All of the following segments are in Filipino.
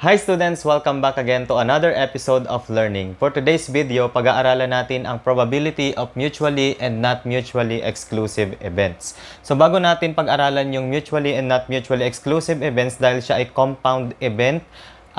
Hi students! Welcome back again to another episode of Learning. For today's video, pag-aaralan natin ang probability of mutually and not mutually exclusive events. So bago natin pag-aralan yung mutually and not mutually exclusive events dahil siya ay compound event,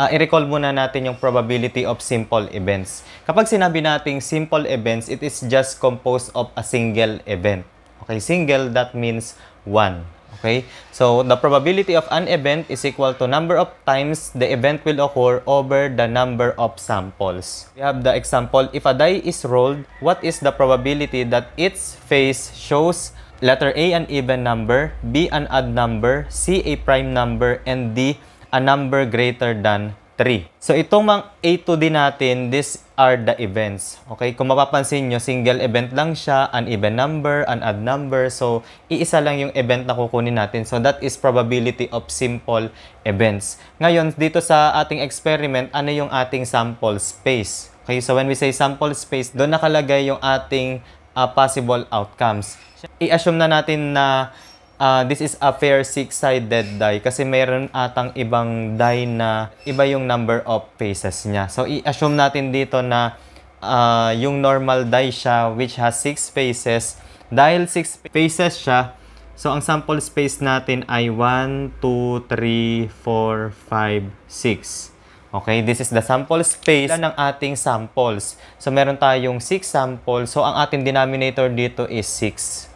uh, i-recall muna natin yung probability of simple events. Kapag sinabi nating simple events, it is just composed of a single event. Okay, single that means one. Okay? So, the probability of an event is equal to number of times the event will occur over the number of samples. We have the example, if a die is rolled, what is the probability that its face shows letter A an even number, B an odd number, C a prime number, and D a number greater than 3. So itong mga a to D natin, these are the events. Okay, kung mapapansin nyo, single event lang siya, an even number, an odd number. So iisa lang yung event na kukunin natin. So that is probability of simple events. Ngayon, dito sa ating experiment, ano yung ating sample space? Okay, so when we say sample space, doon nakalagay yung ating uh, possible outcomes. I-assume na natin na uh, this is a fair six-sided die kasi mayroon atang ibang die na iba yung number of faces niya. So, i-assume natin dito na uh, yung normal die siya which has six faces. Dahil six faces siya, so ang sample space natin ay 1, 2, 3, 4, 5, 6. Okay, this is the sample space ng ating samples. So, meron tayong 6 samples. So, ang ating denominator dito is 6.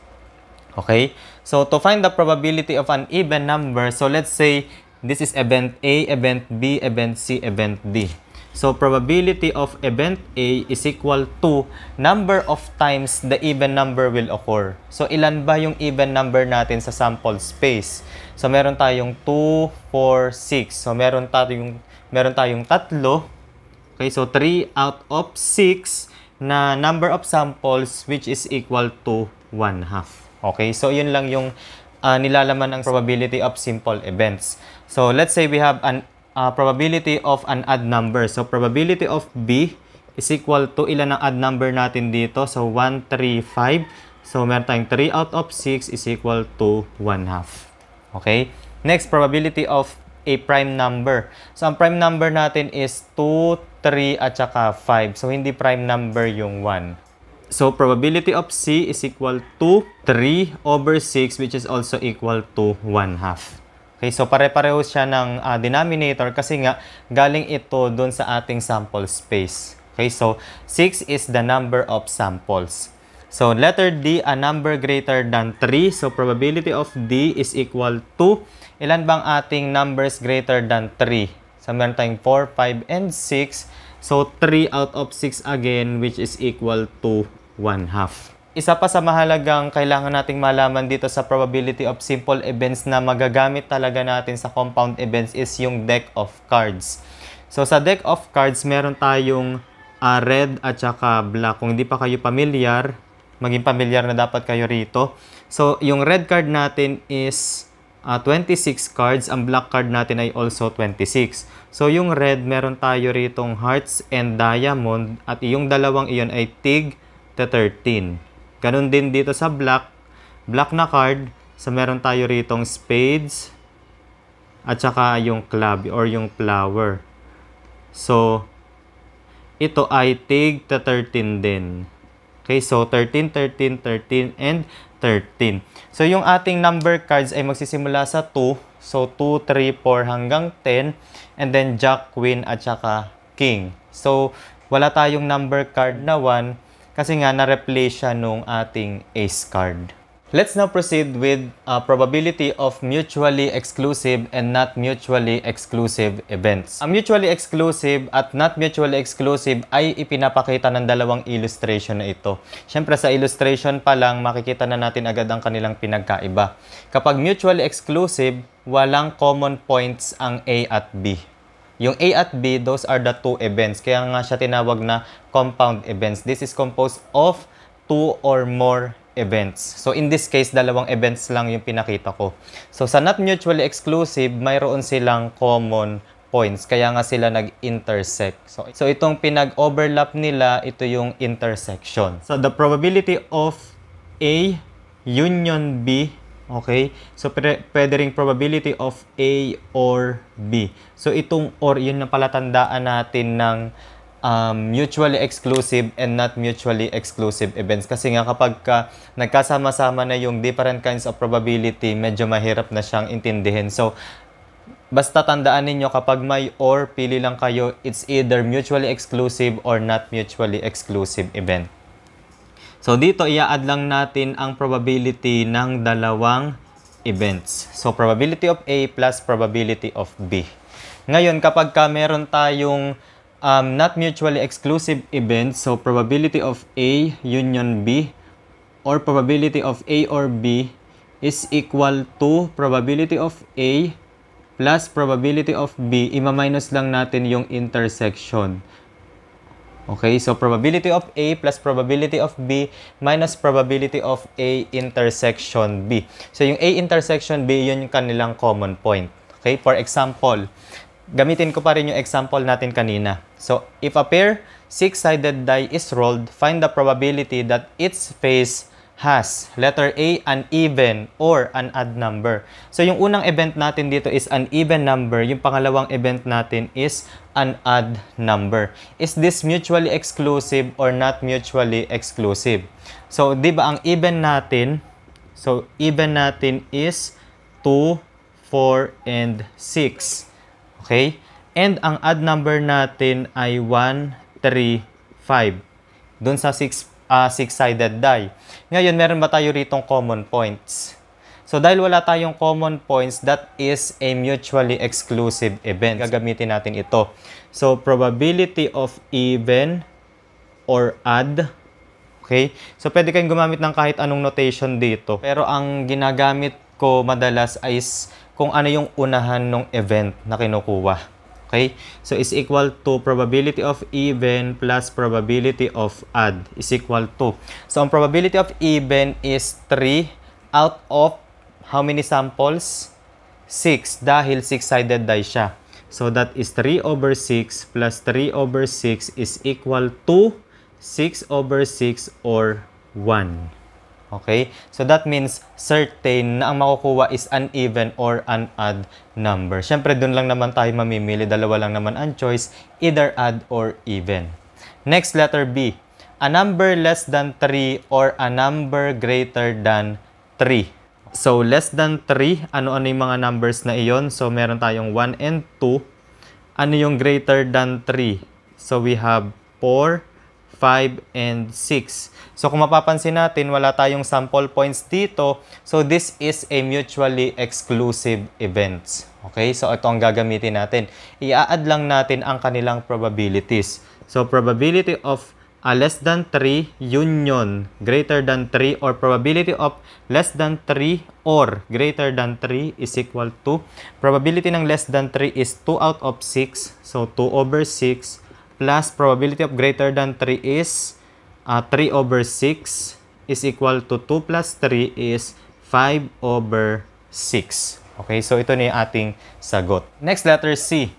Okay? So to find the probability of an even number, so let's say this is event A, event B, event C, event D. So probability of event A is equal to number of times the even number will occur. So ilan ba yung even number natin sa sample space? So meron tayong 2, 4, 6. So meron tayong meron tayong tatlo. Okay, so 3 out of 6 na number of samples which is equal to 1 half. Okay, so yun lang yung uh, nilalaman ng probability of simple events. So let's say we have an uh, probability of an odd number. So probability of B is equal to ilan ang odd number natin dito? So 1, 3, 5. So meron tayong 3 out of 6 is equal to 1 half. Okay? Next, probability of a prime number. So ang prime number natin is 2, 3, at saka 5. So hindi prime number yung 1. So, probability of C is equal to 3 over 6 which is also equal to 1 half. Okay, so pare-pareho siya ng uh, denominator kasi nga galing ito doon sa ating sample space. Okay, so 6 is the number of samples. So, letter D, a number greater than 3. So, probability of D is equal to, ilan bang ating numbers greater than 3? So, meron tayong 4, 5, and 6. So, 3 out of 6 again, which is equal to 1 half. Isa pa sa mahalagang kailangan nating malaman dito sa probability of simple events na magagamit talaga natin sa compound events is yung deck of cards. So, sa deck of cards, meron tayong uh, red at saka black. Kung hindi pa kayo familiar, maging familiar na dapat kayo rito. So, yung red card natin is uh, ah, 26 cards. Ang black card natin ay also 26. So yung red, meron tayo ritong hearts and diamond at yung dalawang iyon ay tig the 13. Ganun din dito sa black, black na card, sa so meron tayo ritong spades at saka yung club or yung flower. So ito ay tig the 13 din. Okay, so 13, 13, 13, and 13. So, yung ating number cards ay magsisimula sa 2. So, 2, 3, 4 hanggang 10. And then, Jack, Queen, at saka King. So, wala tayong number card na 1 kasi nga na-replace siya nung ating ace card. Let's now proceed with uh, probability of mutually exclusive and not mutually exclusive events. Ang mutually exclusive at not mutually exclusive ay ipinapakita ng dalawang illustration na ito. Siyempre sa illustration pa lang makikita na natin agad ang kanilang pinagkaiba. Kapag mutually exclusive, walang common points ang A at B. Yung A at B, those are the two events. Kaya nga siya tinawag na compound events. This is composed of two or more events. So in this case, dalawang events lang yung pinakita ko. So sa not mutually exclusive, mayroon silang common points. Kaya nga sila nag-intersect. So, so itong pinag-overlap nila, ito yung intersection. So the probability of A union B, okay? So pwede ring probability of A or B. So itong or, yun na palatandaan natin ng um, mutually exclusive and not mutually exclusive events. Kasi nga kapag ka nagkasama-sama na yung different kinds of probability, medyo mahirap na siyang intindihin. So, basta tandaan ninyo kapag may or, pili lang kayo, it's either mutually exclusive or not mutually exclusive event. So, dito i-add lang natin ang probability ng dalawang events. So, probability of A plus probability of B. Ngayon, kapag ka meron tayong um, not mutually exclusive events, so probability of A union B or probability of A or B is equal to probability of A plus probability of B, ima-minus lang natin yung intersection. Okay, so probability of A plus probability of B minus probability of A intersection B. So yung A intersection B, yun yung kanilang common point. Okay, for example, Gamitin ko pa rin yung example natin kanina. So, if a pair six-sided die is rolled, find the probability that its face has letter A an even or an odd number. So, yung unang event natin dito is an even number. Yung pangalawang event natin is an odd number. Is this mutually exclusive or not mutually exclusive? So, di ba ang even natin, so even natin is 2, 4, and 6. Okay? And ang add number natin ay 1, 3, 5. Doon sa 6 uh, ah, six-sided die. Ngayon, meron ba tayo ritong common points? So, dahil wala tayong common points, that is a mutually exclusive event. Gagamitin natin ito. So, probability of even or add. Okay? So, pwede kayong gumamit ng kahit anong notation dito. Pero ang ginagamit ko madalas is kung ano yung unahan ng event na kinukuha. Okay? So, is equal to probability of even plus probability of add is equal to. So, ang probability of even is 3 out of how many samples? 6 dahil 6-sided die siya. So, that is 3 over 6 plus 3 over 6 is equal to 6 over 6 or 1. Okay? So that means certain na ang makukuha is an even or an odd number. Siyempre, doon lang naman tayo mamimili. Dalawa lang naman ang choice, either odd or even. Next letter B. A number less than 3 or a number greater than 3. So, less than 3, ano-ano yung mga numbers na iyon? So, meron tayong 1 and 2. Ano yung greater than 3? So, we have 4, 5, and 6. So kung mapapansin natin, wala tayong sample points dito. So this is a mutually exclusive events. Okay, so ito ang gagamitin natin. I-add lang natin ang kanilang probabilities. So probability of a less than 3 union greater than 3 or probability of less than 3 or greater than 3 is equal to probability ng less than 3 is 2 out of 6 so 2 over 6 plus probability of greater than 3 is uh, 3 over 6 is equal to 2 plus 3 is 5 over 6. Okay, so ito na yung ating sagot. Next letter C.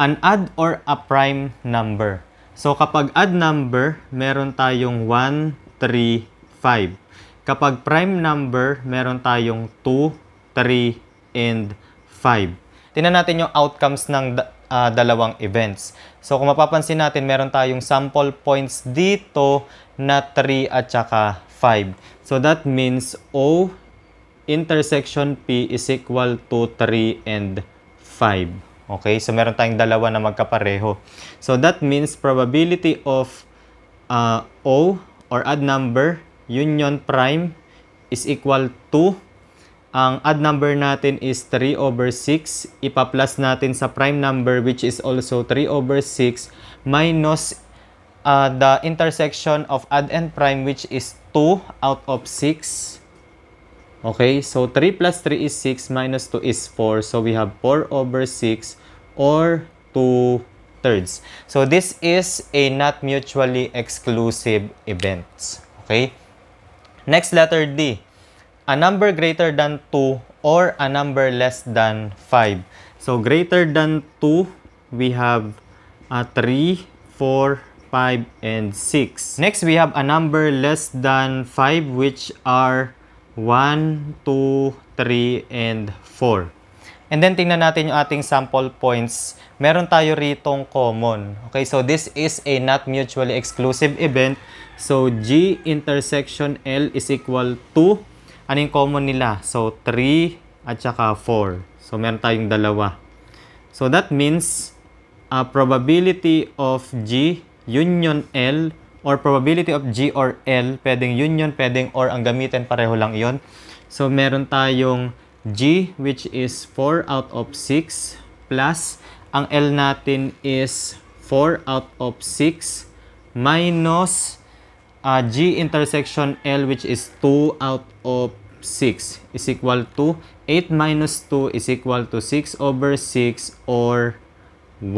An odd or a prime number. So kapag odd number, meron tayong 1, 3, 5. Kapag prime number, meron tayong 2, 3, and 5. Tinan natin yung outcomes ng uh, dalawang events. So kung mapapansin natin, meron tayong sample points dito na 3 at saka 5. So that means O intersection P is equal to 3 and 5. Okay, so meron tayong dalawa na magkapareho. So that means probability of uh, O or odd number union prime is equal to ang add number natin is 3 over 6. Ipa-plus natin sa prime number which is also 3 over 6 minus uh, the intersection of add and prime which is 2 out of 6. Okay, so 3 plus 3 is 6 minus 2 is 4. So we have 4 over 6 or 2 thirds. So this is a not mutually exclusive event. Okay, next letter D a number greater than 2 or a number less than 5. So greater than 2, we have a 3, 4, 5, and 6. Next, we have a number less than 5 which are 1, 2, 3, and 4. And then, tingnan natin yung ating sample points. Meron tayo rito common. Okay, so this is a not mutually exclusive event. So, G intersection L is equal to ano yung common nila? So, 3 at saka 4. So, meron tayong dalawa. So, that means uh, probability of G union L or probability of G or L, pwedeng union, pwedeng or ang gamitin, pareho lang iyon. So, meron tayong G which is 4 out of 6 plus ang L natin is 4 out of 6 minus uh, G intersection L which is 2 out of 6 is equal to 8 minus 2 is equal to 6 over 6 or 1.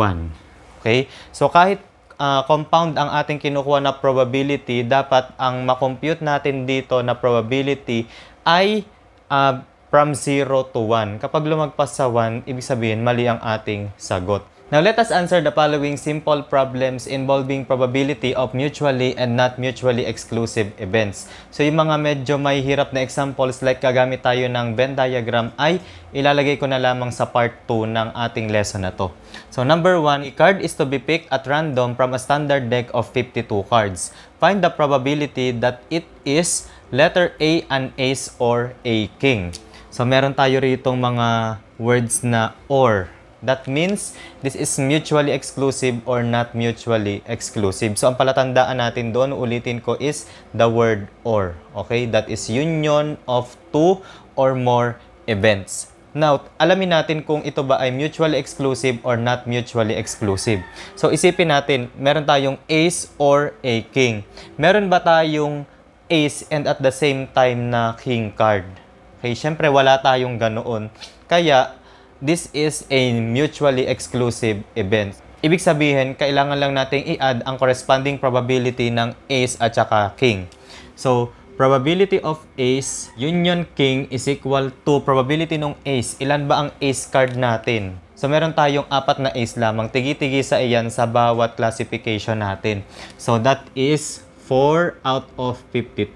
Okay? So, kahit uh, compound ang ating kinukuha na probability, dapat ang makompute natin dito na probability ay uh, from 0 to 1. Kapag lumagpas sa 1, ibig sabihin mali ang ating sagot. Now let us answer the following simple problems involving probability of mutually and not mutually exclusive events. So yung mga medyo may hirap na examples like gagamit tayo ng Venn diagram ay ilalagay ko na lamang sa part 2 ng ating lesson na to. So number 1, a card is to be picked at random from a standard deck of 52 cards. Find the probability that it is letter A an ace or a king. So meron tayo rito mga words na or That means, this is mutually exclusive or not mutually exclusive. So, ang palatandaan natin doon, ulitin ko, is the word or. Okay? That is union of two or more events. Now, alamin natin kung ito ba ay mutually exclusive or not mutually exclusive. So, isipin natin, meron tayong ace or a king. Meron ba tayong ace and at the same time na king card? Okay, syempre wala tayong ganoon. Kaya, this is a mutually exclusive event. Ibig sabihin, kailangan lang nating i-add ang corresponding probability ng ace at saka king. So, probability of ace, union king is equal to probability ng ace. Ilan ba ang ace card natin? So, meron tayong apat na ace lamang. Tigi-tigi sa iyan sa bawat classification natin. So, that is 4 out of 52.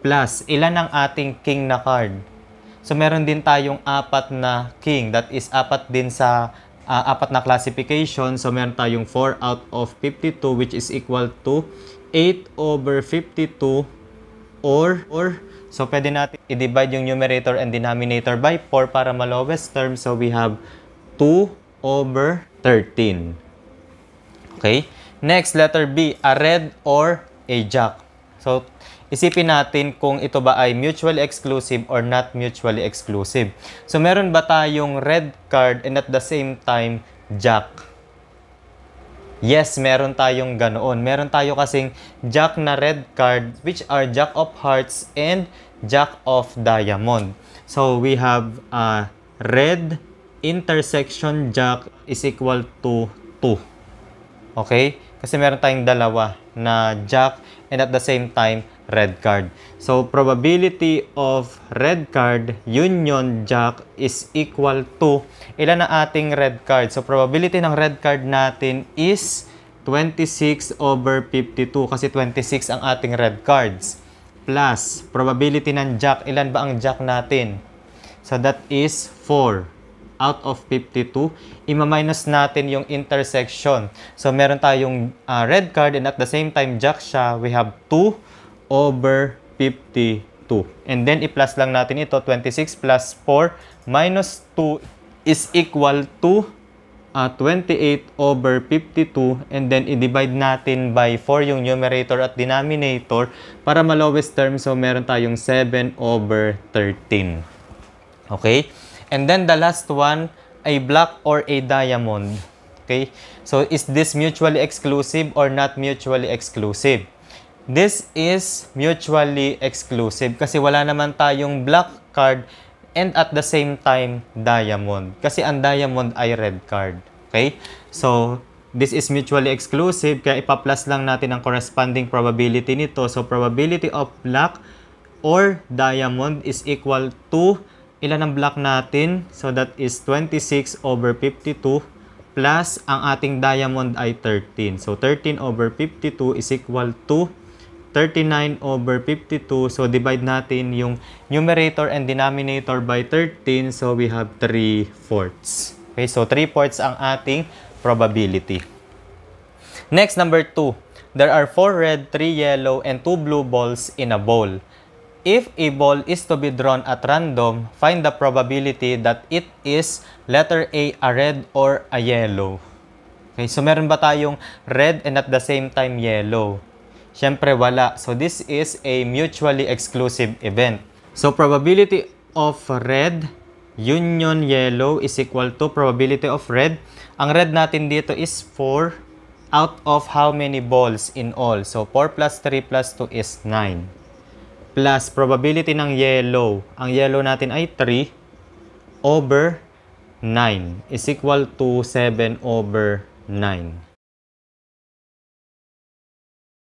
Plus, ilan ang ating king na card? So meron din tayong apat na king. That is apat din sa uh, apat na classification. So meron tayong 4 out of 52 which is equal to 8 over 52 or or so pwede natin i-divide yung numerator and denominator by 4 para ma-lowest term. So we have 2 over 13. Okay? Next, letter B, a red or a jack. So, isipin natin kung ito ba ay mutually exclusive or not mutually exclusive. So, meron ba tayong red card and at the same time, jack? Yes, meron tayong ganoon. Meron tayo kasing jack na red card which are jack of hearts and jack of diamond. So, we have uh, red intersection jack is equal to 2. Okay? Kasi meron tayong dalawa na jack and at the same time red card. So, probability of red card, Union Jack is equal to, ilan na ating red card? So, probability ng red card natin is 26 over 52 kasi 26 ang ating red cards. Plus, probability ng Jack, ilan ba ang Jack natin? So, that is 4 out of 52, ima-minus natin yung intersection. So, meron tayong uh, red card and at the same time, jack siya. We have 2 over 52. And then, i-plus lang natin ito. 26 plus 4 minus 2 is equal to uh, 28 over 52 and then i-divide natin by 4 yung numerator at denominator para ma-lowest term so meron tayong 7 over 13. Okay? And then the last one, a block or a diamond. Okay? So is this mutually exclusive or not mutually exclusive? This is mutually exclusive kasi wala naman tayong black card and at the same time diamond. Kasi ang diamond ay red card. Okay? So, this is mutually exclusive kaya ipa-plus lang natin ang corresponding probability nito. So, probability of black or diamond is equal to ilan ang black natin? So, that is 26 over 52 plus ang ating diamond ay 13. So, 13 over 52 is equal to 39 over 52. So, divide natin yung numerator and denominator by 13. So, we have 3 fourths. Okay, so 3 fourths ang ating probability. Next, number 2. There are 4 red, 3 yellow, and 2 blue balls in a bowl. If a ball is to be drawn at random, find the probability that it is letter A, a red, or a yellow. Okay, so meron ba tayong red and at the same time yellow? syempre wala. So this is a mutually exclusive event. So probability of red union yellow is equal to probability of red. Ang red natin dito is 4 out of how many balls in all? So 4 plus 3 plus 2 is 9. Plus probability ng yellow. Ang yellow natin ay 3 over 9 is equal to 7 over 9.